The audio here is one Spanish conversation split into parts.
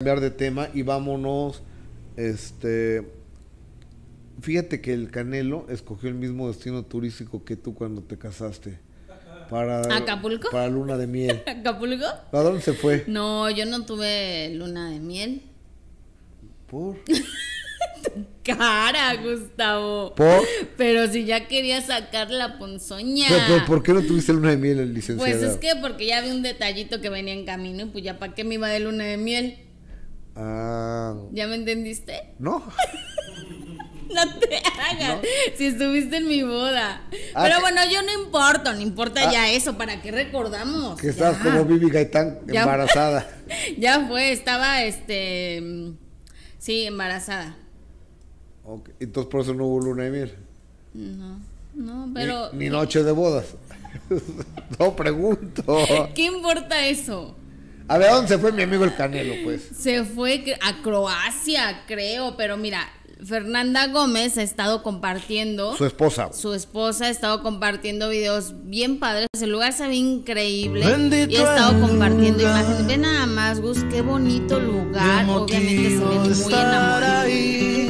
cambiar de tema y vámonos. Este, fíjate que el Canelo escogió el mismo destino turístico que tú cuando te casaste. Para, ¿Acapulco? Para luna de miel. ¿Acapulco? ¿A dónde se fue? No, yo no tuve luna de miel. ¿Por? cara, Gustavo. ¿Por? Pero si ya quería sacar la ponzoña. ¿Por qué no tuviste luna de miel, licenciado? Pues es que porque ya vi un detallito que venía en camino y pues ya para qué me iba de luna de miel. Ah. ¿Ya me entendiste? No. no te hagas. Si estuviste en mi boda. Ah, pero bueno, yo no importo, no importa ah. ya eso, ¿para qué recordamos? Que estabas como Vivi Gaitán embarazada. ya fue, estaba este. Sí, embarazada. Entonces por eso no hubo luna de miel. No, no, pero. Ni, ni eh noche de bodas. no pregunto. ¿Qué importa eso? A ver, dónde se fue mi amigo el Canelo, pues? Se fue a Croacia, creo, pero mira, Fernanda Gómez ha estado compartiendo. Su esposa. Su esposa ha estado compartiendo videos bien padres. El lugar se ve increíble. Bendito y ha estado compartiendo imágenes. Ve nada más, Gus, qué bonito lugar. Obviamente se ve muy enamorado. Ahí.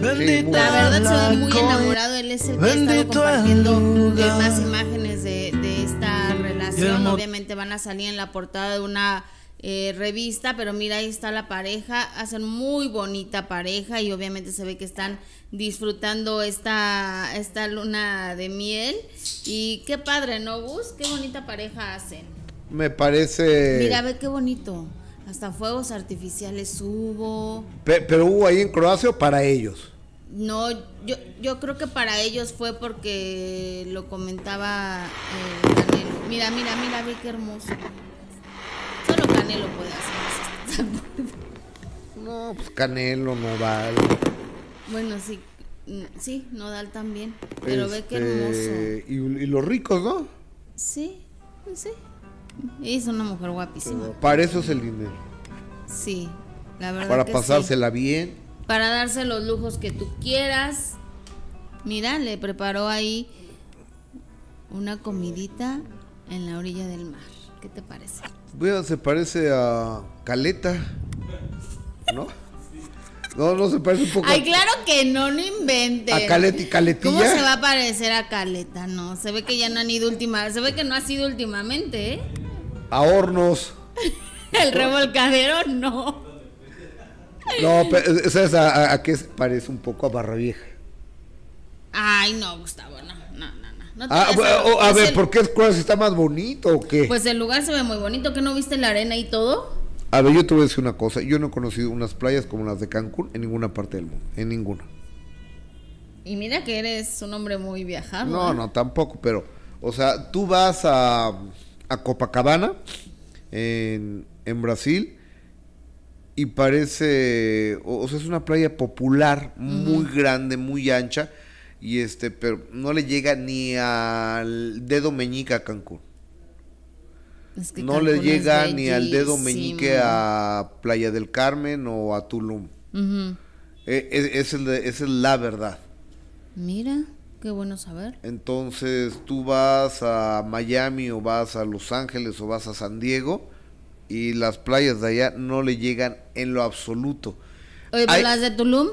La verdad se ve muy enamorado. Él es el que ha estado compartiendo más imágenes obviamente van a salir en la portada de una eh, revista, pero mira, ahí está la pareja, hacen muy bonita pareja y obviamente se ve que están disfrutando esta, esta luna de miel. Y qué padre, ¿no, bus Qué bonita pareja hacen. Me parece... Mira, ve qué bonito. Hasta fuegos artificiales hubo. Pero, hubo ahí en Croacia para ellos. No, yo, yo creo que para ellos fue porque lo comentaba eh, Daniel Mira, mira, mira, ve qué hermoso. Solo Canelo puede hacer esto no, pues Canelo, Nodal. Bueno, sí, sí, Nodal también. Pero ve qué este, hermoso. Y, los ricos, ¿no? Sí, pues sí. Es una mujer guapísima. para eso es el dinero. Sí, la verdad. Para pasársela bien. Para darse los lujos que tú quieras. Mira, le preparó ahí una comidita en la orilla del mar. ¿Qué te parece? se parece a Caleta, ¿no? No, no se parece un poco. Ay, claro que no, no inventes. A Caleta y Caletilla. ¿Cómo se va a parecer a Caleta? No, se ve que ya no han ido últimamente. Se ve que no ha sido últimamente, ¿eh? A Hornos. El revolcadero no. No, pero, ¿sabes a, qué se parece un poco a Barra Vieja? Ay, no, Gustavo, no. Ah, a, ver, ¿por qué si está más bonito o qué? Pues el lugar se ve muy bonito, ¿que no viste la arena y todo? A ver, yo te voy a decir una cosa, yo no he conocido unas playas como las de Cancún en ninguna parte del mundo, en ninguna. Y mira que eres un hombre muy viajado. No, ¿eh? no, tampoco, pero, o sea, tú vas a, a Copacabana, en, Brasil, y parece, o, sea, es una playa popular, muy grande, muy ancha, y este, pero no le llega ni al dedo meñique a Cancún. no le llega ni al dedo meñique a Playa del Carmen o a Tulum. E, e, es, la verdad. Mira, qué bueno saber. Entonces tú vas a Miami o vas a Los Ángeles o vas a San Diego y las playas de allá no le llegan en lo absoluto. Oye, las de Tulum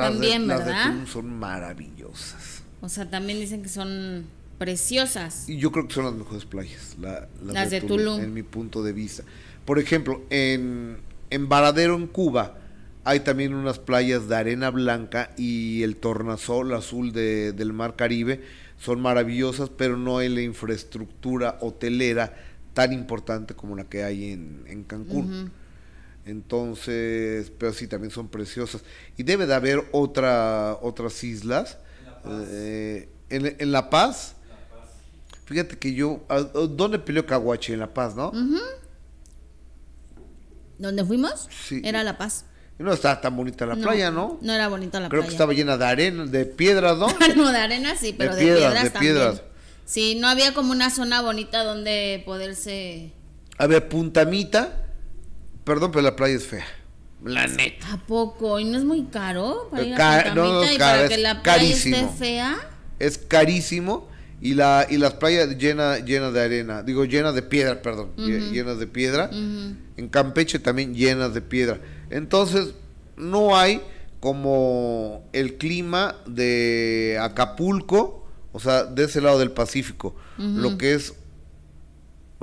también, ¿verdad? son maravillosas. O sea, también dicen que son preciosas. Y yo creo que son las mejores playas, las, de, Tulum, En mi punto de vista. Por ejemplo, en, en Varadero, en Cuba, hay también unas playas de arena blanca y el tornasol azul de, del mar Caribe. Son maravillosas, pero no hay la infraestructura hotelera tan importante como la que hay en, en Cancún. Entonces, pero sí, también son preciosas. Y debe de haber otra, otras islas. Eh, en, La Paz. Fíjate que yo, ah, ah, ¿dónde peleó Caguachi? En La Paz, ¿no? ¿Dónde fuimos? Sí. Era La Paz. No estaba tan bonita la playa, ¿no? No era bonita la playa. Creo que estaba llena de arena, de piedras, ¿no? no, de arena sí, pero de, piedras, también. piedras. Sí, no había como una zona bonita donde poderse... A ver, Puntamita Perdón, pero la playa es fea. La neta. ¿A poco? ¿Y no es muy caro para no, no, y carísimo. Es carísimo y la y las playas llenas de arena, digo llenas de piedra, perdón, llenas de piedra. En Campeche también llenas de piedra. Entonces, no hay como el clima de Acapulco, o sea, de ese lado del Pacífico, lo que es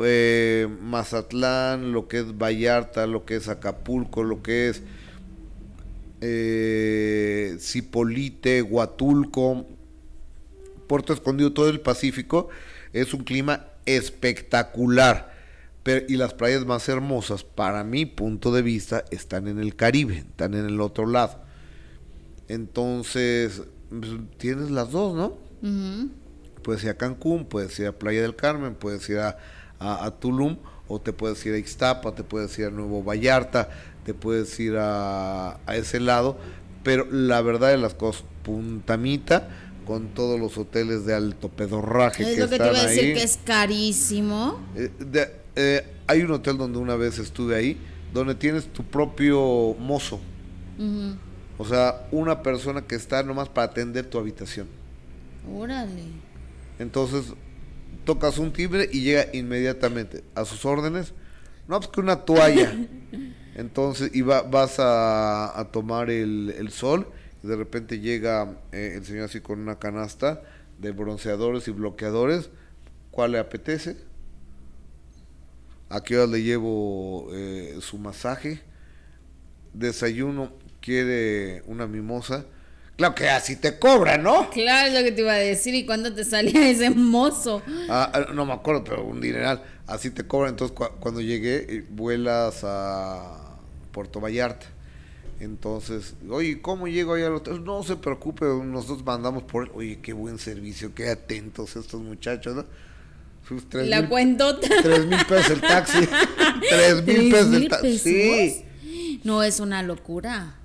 eh, Mazatlán, lo que es Vallarta, lo que es Acapulco, lo que es eh, Zipolite Cipolite, Huatulco, Puerto Escondido, todo el Pacífico, es un clima espectacular. y las playas más hermosas, para mi punto de vista, están en el Caribe, están en el otro lado. Entonces, pues, tienes las dos, ¿no? Puede ser a Cancún, puedes ir a Playa del Carmen, puedes ir a, a, Tulum, o te puedes ir a Ixtapa, te puedes ir a Nuevo Vallarta, te puedes ir a, a ese lado, pero la verdad de las cosas, puntamita con todos los hoteles de alto pedorraje es lo que te iba a decir que es carísimo. Eh, eh, hay un hotel donde una vez estuve ahí, donde tienes tu propio mozo. O sea, una persona que está nomás para atender tu habitación. Órale. Entonces, tocas un timbre y llega inmediatamente a sus órdenes. No, pues que una toalla. Entonces, y vas a, tomar el, sol de repente llega eh, el señor así con una canasta de bronceadores y bloqueadores. ¿Cuál le apetece? ¿A qué hora le llevo eh, su masaje? Desayuno, quiere una mimosa Claro que así te cobra, ¿no? Claro, es lo que te iba a decir. ¿Y cuándo te salía ese mozo? Ah, ah, no me acuerdo, pero un dineral. Así te cobra. Entonces, cuando llegué, eh, vuelas a Puerto Vallarta. Entonces, oye, ¿cómo llego allá los tres? No se preocupe, nosotros mandamos por él. Oye, qué buen servicio, qué atentos estos muchachos, ¿no? Sus La cuento. Tres mil pesos el taxi. tres mil pesos el taxi. Sí. No, es una locura.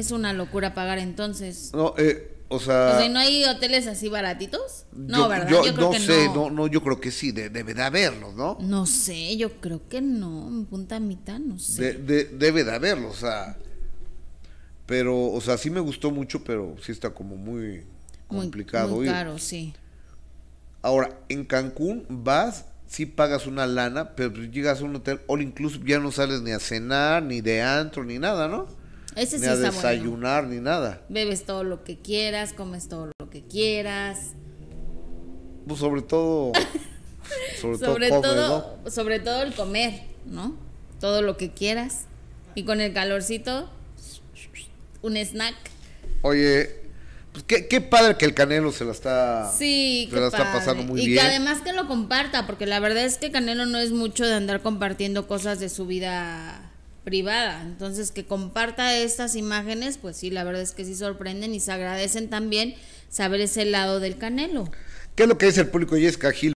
Es una locura pagar entonces. No, eh, o sea, o sea, ¿no hay hoteles así baratitos? No, ¿verdad? Yo, no sé, no. no. yo creo que sí, debe de haberlos, ¿no? No sé, yo creo que no, en Punta Mitad, no sé. debe de haberlos, o sea. Pero, o sea, sí me gustó mucho, pero sí está como muy, complicado muy, caro Claro, sí. Ahora, en Cancún vas, sí pagas una lana, pero pues llegas a un hotel o incluso ya no sales ni a cenar, ni de antro, ni nada, ¿no? Ese ni a desayunar, ni nada. Bebes todo lo que quieras, comes todo lo que quieras. Pues sobre todo. Sobre, todo, sobre todo el comer, ¿no? Todo lo que quieras. Y con el calorcito, un snack. Oye, pues qué, padre que el Canelo se la está, sí, que la está pasando muy bien. Y que además que lo comparta, porque la verdad es que Canelo no es mucho de andar compartiendo cosas de su vida privada. Entonces, que comparta estas imágenes, pues sí, la verdad es que sí sorprenden y se agradecen también saber ese lado del Canelo. ¿Qué es lo que dice el público? Yesca Gil